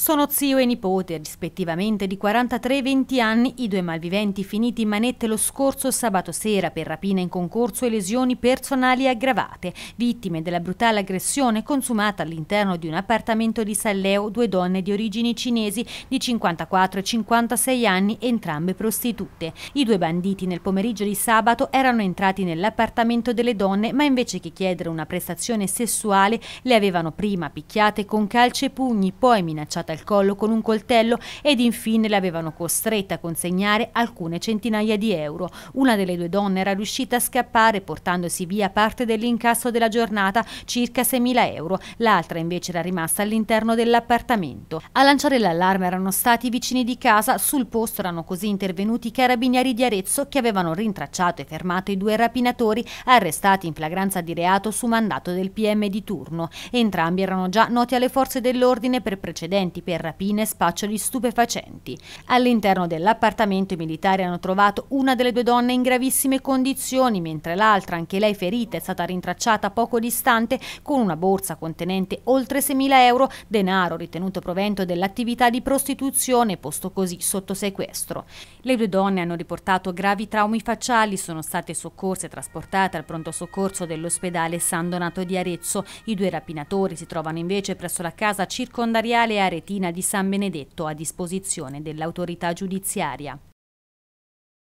Sono zio e nipote, rispettivamente di 43 e 20 anni, i due malviventi finiti in manette lo scorso sabato sera per rapina in concorso e lesioni personali aggravate, vittime della brutale aggressione consumata all'interno di un appartamento di Salleo, due donne di origini cinesi di 54 e 56 anni, entrambe prostitute. I due banditi nel pomeriggio di sabato erano entrati nell'appartamento delle donne, ma invece che chiedere una prestazione sessuale le avevano prima picchiate con calci e pugni, poi minacciate schiacciata al collo con un coltello ed infine l'avevano costretta a consegnare alcune centinaia di euro. Una delle due donne era riuscita a scappare portandosi via parte dell'incasso della giornata, circa 6.000 euro, l'altra invece era rimasta all'interno dell'appartamento. A lanciare l'allarme erano stati i vicini di casa, sul posto erano così intervenuti i carabinieri di Arezzo che avevano rintracciato e fermato i due rapinatori arrestati in flagranza di reato su mandato del PM di turno. Entrambi erano già noti alle forze dell'ordine per precedenti arrestati per rapine e spaccio di stupefacenti. All'interno dell'appartamento i militari hanno trovato una delle due donne in gravissime condizioni, mentre l'altra, anche lei ferita, è stata rintracciata poco distante con una borsa contenente oltre 6.000 euro, denaro ritenuto provento dell'attività di prostituzione, posto così sotto sequestro. Le due donne hanno riportato gravi traumi facciali, sono state soccorse e trasportate al pronto soccorso dell'ospedale San Donato di Arezzo. I due rapinatori si trovano invece presso la casa circondariale Arezzo Martina di San Benedetto a disposizione dell'autorità giudiziaria.